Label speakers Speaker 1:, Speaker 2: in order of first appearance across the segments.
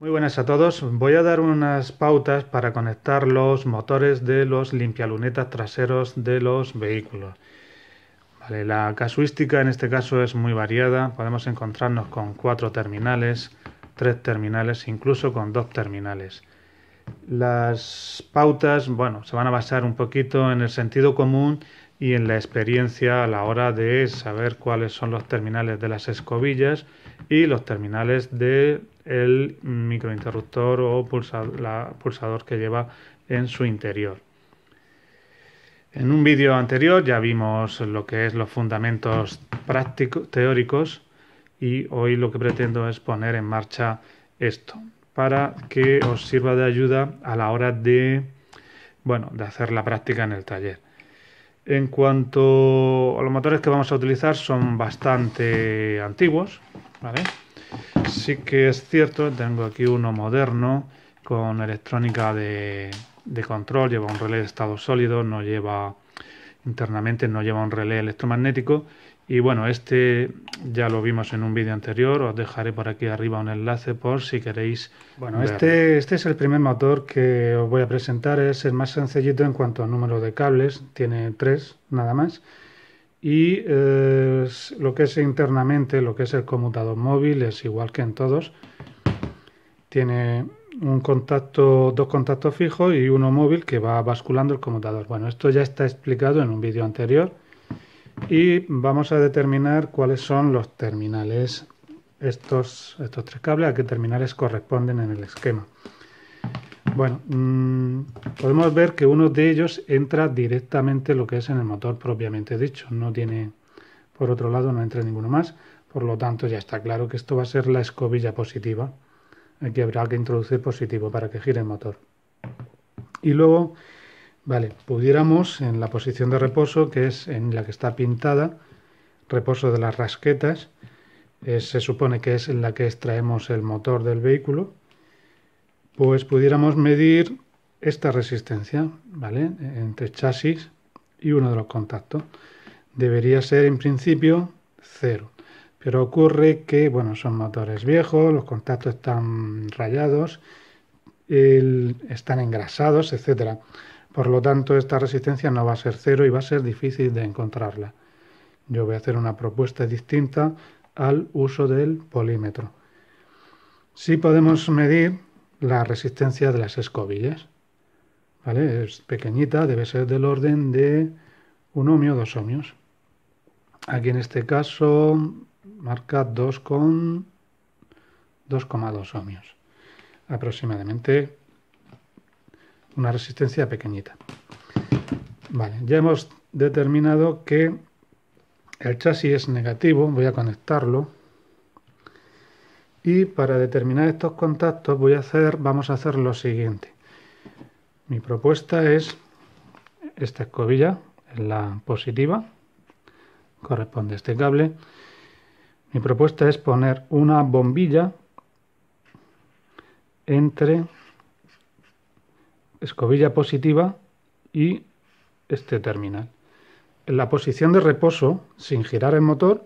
Speaker 1: Muy buenas a todos. Voy a dar unas pautas para conectar los motores de los limpialunetas traseros de los vehículos. la casuística en este caso es muy variada. Podemos encontrarnos con cuatro terminales, tres terminales, incluso con dos terminales. Las pautas, bueno, se van a basar un poquito en el sentido común y en la experiencia a la hora de saber cuáles son los terminales de las escobillas y los terminales del microinterruptor o pulsador, que lleva en su interior. En un vídeo anterior ya vimos lo que es los fundamentos prácticos teóricos y hoy lo que pretendo es poner en marcha esto para que os sirva de ayuda a la hora de bueno, de hacer la práctica en el taller. En cuanto a los motores que vamos a utilizar, son bastante antiguos, Sí que es cierto, tengo aquí uno moderno con electrónica de, de control, lleva un relé de estado sólido, no lleva internamente, no lleva un relé electromagnético y bueno, este ya lo vimos en un vídeo anterior, os dejaré por aquí arriba un enlace por si queréis. Bueno, este, este es el primer motor que os voy a presentar, es el más sencillito en cuanto a número de cables, tiene tres nada más. Y eh, lo que es internamente, lo que es el conmutador móvil, es igual que en todos. Tiene un contacto, dos contactos fijos y uno móvil que va basculando el conmutador. Bueno, esto ya está explicado en un vídeo anterior y vamos a determinar cuáles son los terminales. Estos, estos tres cables, a qué terminales corresponden en el esquema. Bueno, mm, podemos ver que uno de ellos entra directamente lo que es en el motor propiamente dicho. No tiene, por otro lado, no entra ninguno más. Por lo tanto, ya está claro que esto va a ser la escobilla positiva. Aquí habrá que introducir positivo para que gire el motor. Y luego Vale, pudiéramos en la posición de reposo, que es en la que está pintada, reposo de las rasquetas, se supone que es en la que extraemos el motor del vehículo, pues pudiéramos medir esta resistencia, ¿vale? Entre chasis y uno de los contactos. Debería ser en principio cero. Pero ocurre que, bueno, son motores viejos, los contactos están rayados, están engrasados, etcétera. Por lo tanto, esta resistencia no va a ser cero y va a ser difícil de encontrarla. Yo voy a hacer una propuesta distinta al uso del polímetro. Sí podemos medir la resistencia de las escobillas. Es pequeñita, debe ser del orden de un ohmio, 2 ohmios. Aquí en este caso marca 2,2 ohmios. Aproximadamente una resistencia pequeñita. Vale, ya hemos determinado que el chasis es negativo, voy a conectarlo. Y para determinar estos contactos voy a hacer, vamos a hacer lo siguiente. Mi propuesta es esta escobilla, en la positiva, corresponde a este cable. Mi propuesta es poner una bombilla entre escobilla positiva y este terminal. En la posición de reposo, sin girar el motor,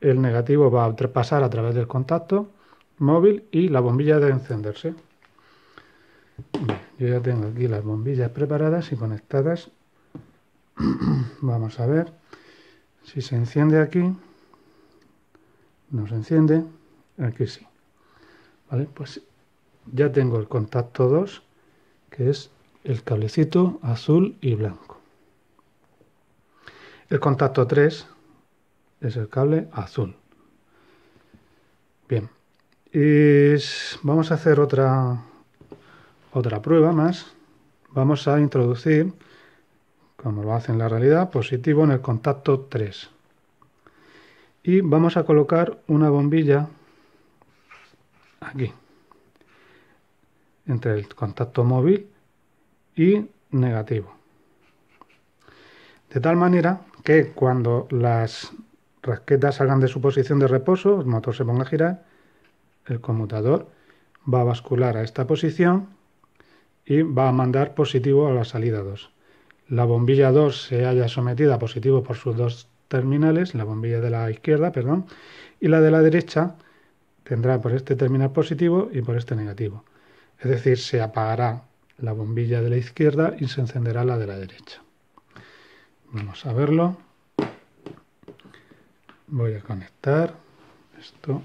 Speaker 1: el negativo va a pasar a través del contacto móvil y la bombilla debe encenderse. Yo ya tengo aquí las bombillas preparadas y conectadas. Vamos a ver si se enciende aquí. No se enciende. Aquí sí. Vale, pues ya tengo el contacto 2 que es el cablecito azul y blanco. El contacto 3 es el cable azul. Bien, y vamos a hacer otra, otra prueba más. Vamos a introducir, como lo hace en la realidad, positivo en el contacto 3. Y vamos a colocar una bombilla aquí, entre el contacto móvil y negativo. De tal manera que cuando las rasquetas salgan de su posición de reposo, el motor se ponga a girar, el conmutador va a bascular a esta posición y va a mandar positivo a la salida 2. La bombilla 2 se haya sometida a positivo por sus dos terminales, la bombilla de la izquierda, perdón, y la de la derecha tendrá por este terminal positivo y por este negativo. Es decir, se apagará la bombilla de la izquierda y se encenderá la de la derecha. Vamos a verlo. Voy a conectar esto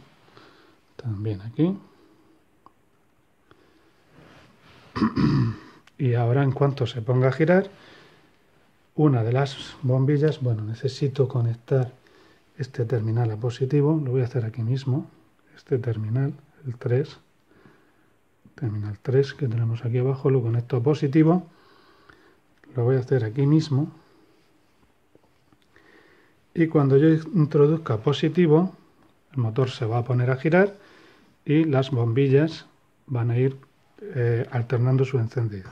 Speaker 1: también aquí. Y ahora en cuanto se ponga a girar, una de las bombillas, bueno, necesito conectar este terminal a positivo, lo voy a hacer aquí mismo, este terminal, el 3, terminal 3 que tenemos aquí abajo, lo conecto a positivo, lo voy a hacer aquí mismo, y cuando yo introduzca positivo, el motor se va a poner a girar y las bombillas van a ir eh, alternando su encendido.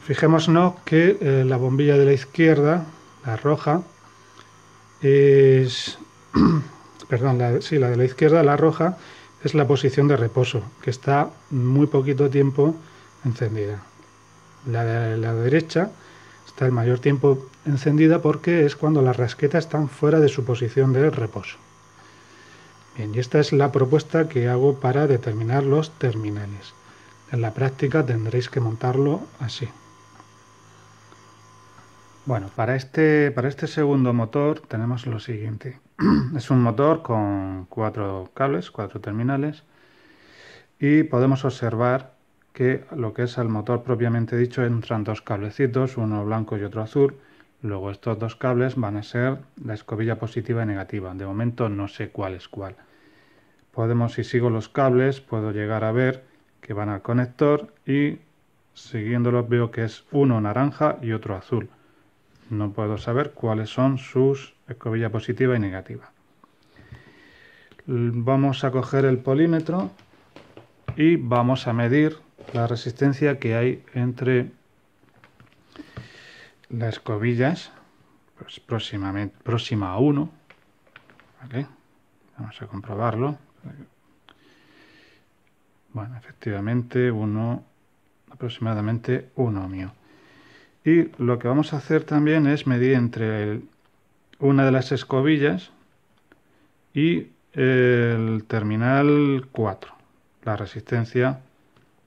Speaker 1: Fijémonos que eh, la bombilla de la izquierda, la roja, es... perdón, la, sí, la de la izquierda, la roja, es la posición de reposo, que está muy poquito tiempo encendida. La de la derecha está el mayor tiempo encendida porque es cuando las rasquetas están fuera de su posición de reposo. Bien, y esta es la propuesta que hago para determinar los terminales. En la práctica tendréis que montarlo así. Bueno, para este, para este segundo motor tenemos lo siguiente. Es un motor con cuatro cables, cuatro terminales y podemos observar que lo que es el motor propiamente dicho entran dos cablecitos, uno blanco y otro azul. Luego estos dos cables van a ser la escobilla positiva y negativa. De momento no sé cuál es cuál. Podemos, si sigo los cables, puedo llegar a ver que van al conector y siguiéndolos veo que es uno naranja y otro azul no puedo saber cuáles son sus escobillas positiva y negativa. Vamos a coger el polímetro y vamos a medir la resistencia que hay entre las escobillas, pues próximamente, próxima a 1. Vamos a comprobarlo. Bueno, efectivamente, uno, aproximadamente 1 mío. Y lo que vamos a hacer también es medir entre el, una de las escobillas y el terminal 4. La resistencia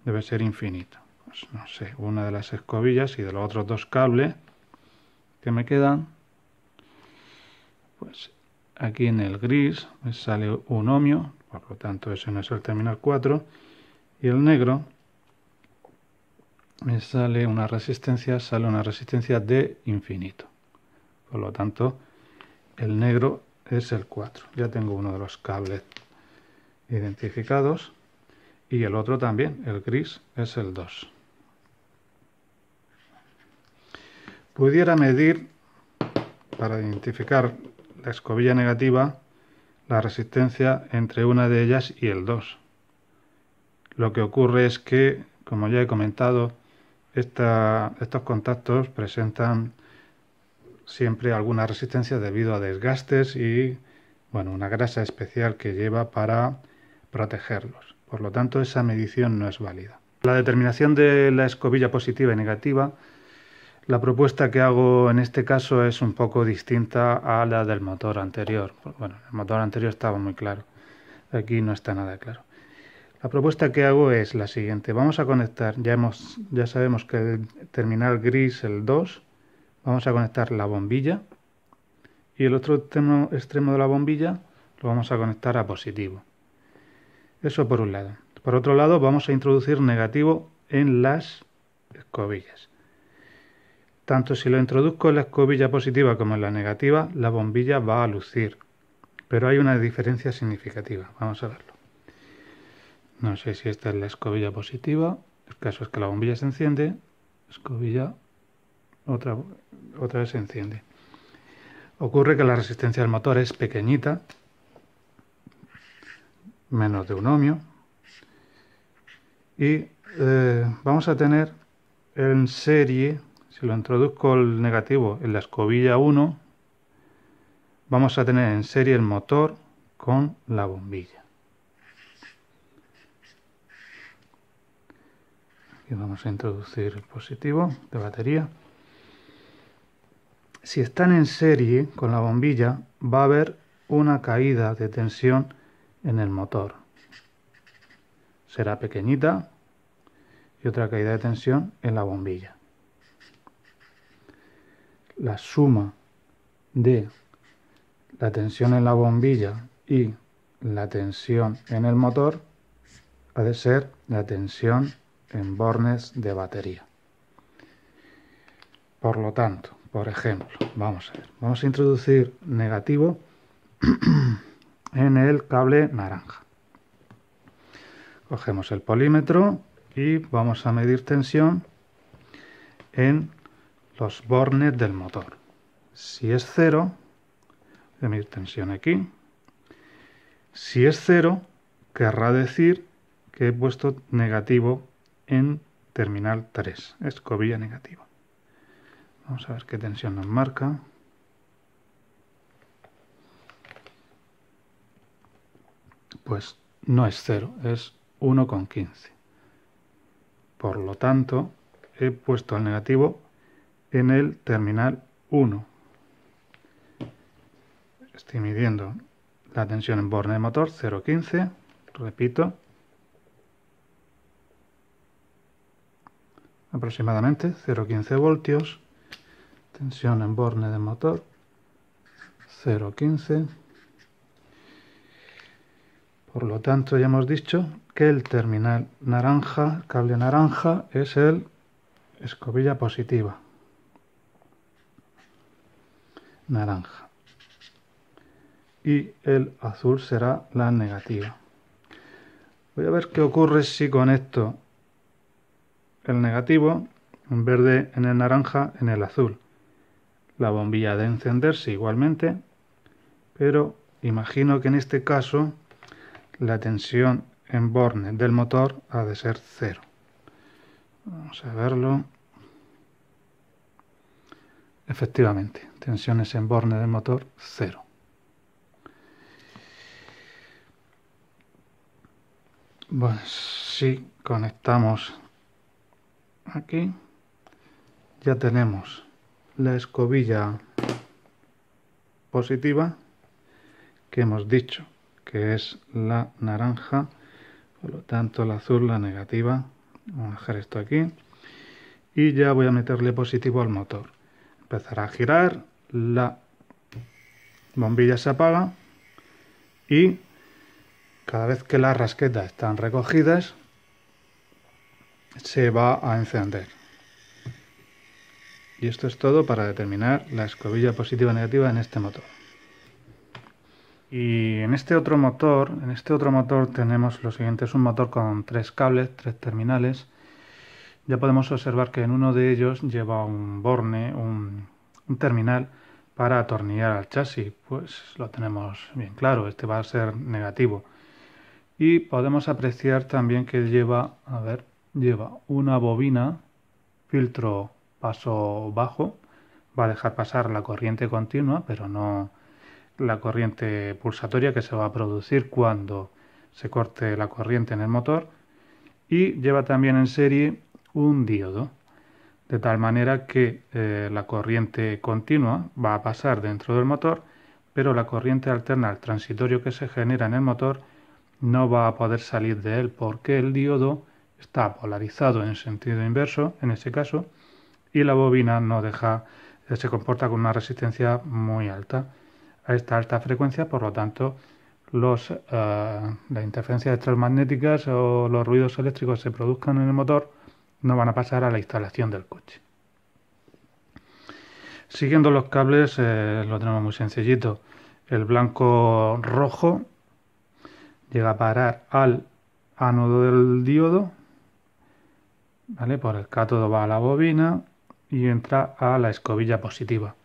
Speaker 1: debe ser infinita. Pues no sé, una de las escobillas y de los otros dos cables que me quedan, pues aquí en el gris me sale un ohmio, por lo tanto ese no es el terminal 4, y el negro me sale una resistencia, sale una resistencia de infinito. Por lo tanto, el negro es el 4. Ya tengo uno de los cables identificados y el otro también, el gris, es el 2. Pudiera medir, para identificar la escobilla negativa, la resistencia entre una de ellas y el 2. Lo que ocurre es que, como ya he comentado, estos contactos presentan siempre alguna resistencia debido a desgastes y bueno, una grasa especial que lleva para protegerlos. Por lo tanto, esa medición no es válida. La determinación de la escobilla positiva y negativa, la propuesta que hago en este caso es un poco distinta a la del motor anterior. Bueno, el motor anterior estaba muy claro, aquí no está nada claro. La propuesta que hago es la siguiente. Vamos a conectar, ya, hemos, ya sabemos que el terminal gris, el 2, vamos a conectar la bombilla y el otro extremo, extremo de la bombilla lo vamos a conectar a positivo. Eso por un lado. Por otro lado, vamos a introducir negativo en las escobillas. Tanto si lo introduzco en la escobilla positiva como en la negativa, la bombilla va a lucir. Pero hay una diferencia significativa. Vamos a verlo. No sé si esta es la escobilla positiva. El caso es que la bombilla se enciende. Escobilla. Otra, otra vez se enciende. Ocurre que la resistencia del motor es pequeñita. Menos de un ohmio. Y eh, vamos a tener en serie, si lo introduzco el negativo en la escobilla 1, vamos a tener en serie el motor con la bombilla. y vamos a introducir el positivo de batería. Si están en serie con la bombilla va a haber una caída de tensión en el motor. Será pequeñita y otra caída de tensión en la bombilla. La suma de la tensión en la bombilla y la tensión en el motor ha de ser la tensión en bornes de batería. Por lo tanto, por ejemplo, vamos a vamos a introducir negativo en el cable naranja. Cogemos el polímetro y vamos a medir tensión en los bornes del motor. Si es cero, voy a medir tensión aquí. Si es cero, querrá decir que he puesto negativo en terminal 3, escobilla negativa. Vamos a ver qué tensión nos marca. Pues no es 0, es 1,15. Por lo tanto, he puesto el negativo en el terminal 1. Estoy midiendo la tensión en borne de motor, 0,15. Repito, aproximadamente 0,15 voltios, tensión en borne de motor 0,15. Por lo tanto, ya hemos dicho que el terminal naranja, cable naranja, es el escobilla positiva. Naranja. Y el azul será la negativa. Voy a ver qué ocurre si conecto el negativo, en verde en el naranja, en el azul. La bombilla de encenderse igualmente, pero imagino que en este caso la tensión en borne del motor ha de ser cero. Vamos a verlo. Efectivamente, tensiones en borne del motor cero. Bueno, si conectamos aquí ya tenemos la escobilla positiva que hemos dicho que es la naranja por lo tanto la azul la negativa vamos a dejar esto aquí y ya voy a meterle positivo al motor empezará a girar la bombilla se apaga y cada vez que las rasquetas están recogidas se va a encender. Y esto es todo para determinar la escobilla positiva o negativa en este motor. Y en este otro motor, en este otro motor tenemos lo siguiente, es un motor con tres cables, tres terminales. Ya podemos observar que en uno de ellos lleva un borne, un, un terminal para atornillar al chasis. Pues lo tenemos bien claro, este va a ser negativo. Y podemos apreciar también que lleva, a ver, lleva una bobina, filtro paso bajo, va a dejar pasar la corriente continua, pero no la corriente pulsatoria que se va a producir cuando se corte la corriente en el motor. Y lleva también en serie un diodo, de tal manera que eh, la corriente continua va a pasar dentro del motor, pero la corriente alterna al transitorio que se genera en el motor no va a poder salir de él porque el diodo está polarizado en sentido inverso, en este caso, y la bobina no deja, eh, se comporta con una resistencia muy alta a esta alta frecuencia, por lo tanto, los, eh, las interferencias electromagnéticas o los ruidos eléctricos que se produzcan en el motor no van a pasar a la instalación del coche. Siguiendo los cables, eh, lo tenemos muy sencillito. El blanco rojo llega a parar al ánodo del diodo ¿vale? Por el cátodo va a la bobina y entra a la escobilla positiva.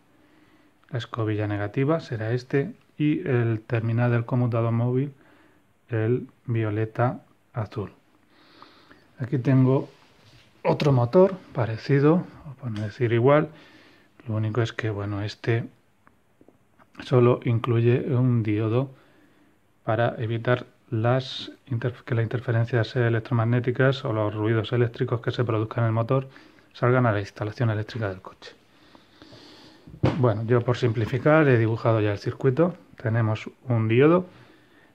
Speaker 1: La escobilla negativa será este y el terminal del conmutador móvil el violeta azul. Aquí tengo otro motor parecido, por no decir igual. Lo único es que, bueno, este solo incluye un diodo para evitar las que las interferencias electromagnéticas o los ruidos eléctricos que se produzcan en el motor salgan a la instalación eléctrica del coche. Bueno, yo por simplificar he dibujado ya el circuito. Tenemos un diodo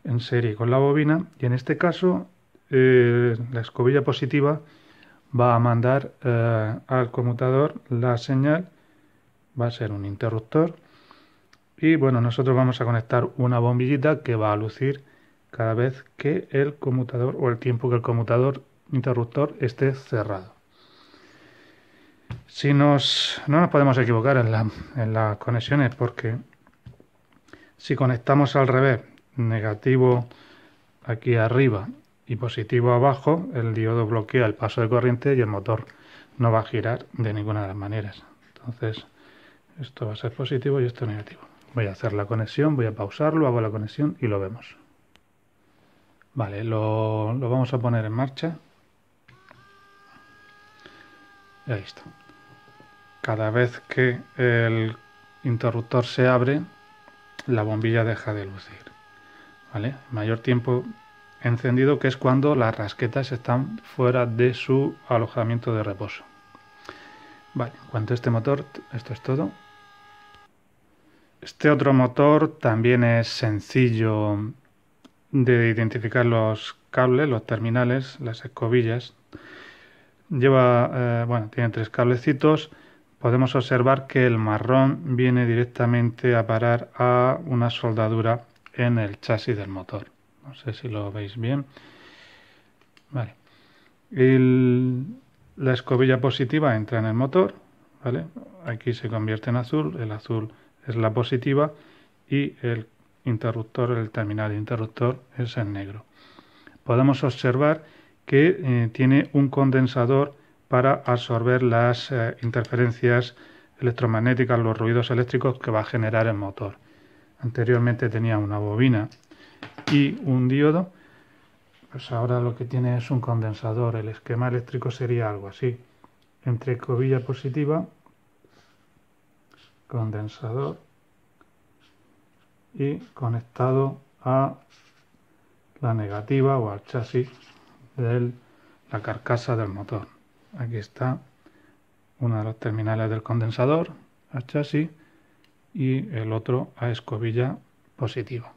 Speaker 1: en serie con la bobina y en este caso eh, la escobilla positiva va a mandar eh, al conmutador la señal, va a ser un interruptor y bueno, nosotros vamos a conectar una bombillita que va a lucir cada vez que el conmutador o el tiempo que el conmutador interruptor esté cerrado. Si nos, no nos podemos equivocar en, en las conexiones porque si conectamos al revés, negativo aquí arriba y positivo abajo, el diodo bloquea el paso de corriente y el motor no va a girar de ninguna de las maneras. Entonces, esto va a ser positivo y esto negativo. Voy a hacer la conexión, voy a pausarlo, hago la conexión y lo vemos. Vale, lo, vamos a poner en marcha. Y ahí está. Cada vez que el interruptor se abre, la bombilla deja de lucir. ¿Vale? Mayor tiempo encendido que es cuando las rasquetas están fuera de su alojamiento de reposo. Vale, en cuanto a este motor, esto es todo. Este otro motor también es sencillo de identificar los cables, los terminales, las escobillas. Lleva, eh, bueno, tiene tres cablecitos. Podemos observar que el marrón viene directamente a parar a una soldadura en el chasis del motor. No sé si lo veis bien. Vale. la escobilla positiva entra en el motor. ¿vale? Aquí se convierte en azul. El azul es la positiva y el interruptor, el terminal interruptor es en negro. Podemos observar que eh, tiene un condensador para absorber las eh, interferencias electromagnéticas, los ruidos eléctricos que va a generar el motor. Anteriormente tenía una bobina y un diodo, pues ahora lo que tiene es un condensador. El esquema eléctrico sería algo así. Entre cobilla positiva, condensador y conectado a la negativa o al chasis de la carcasa del motor. Aquí está uno de los terminales del condensador al chasis y el otro a escobilla positiva.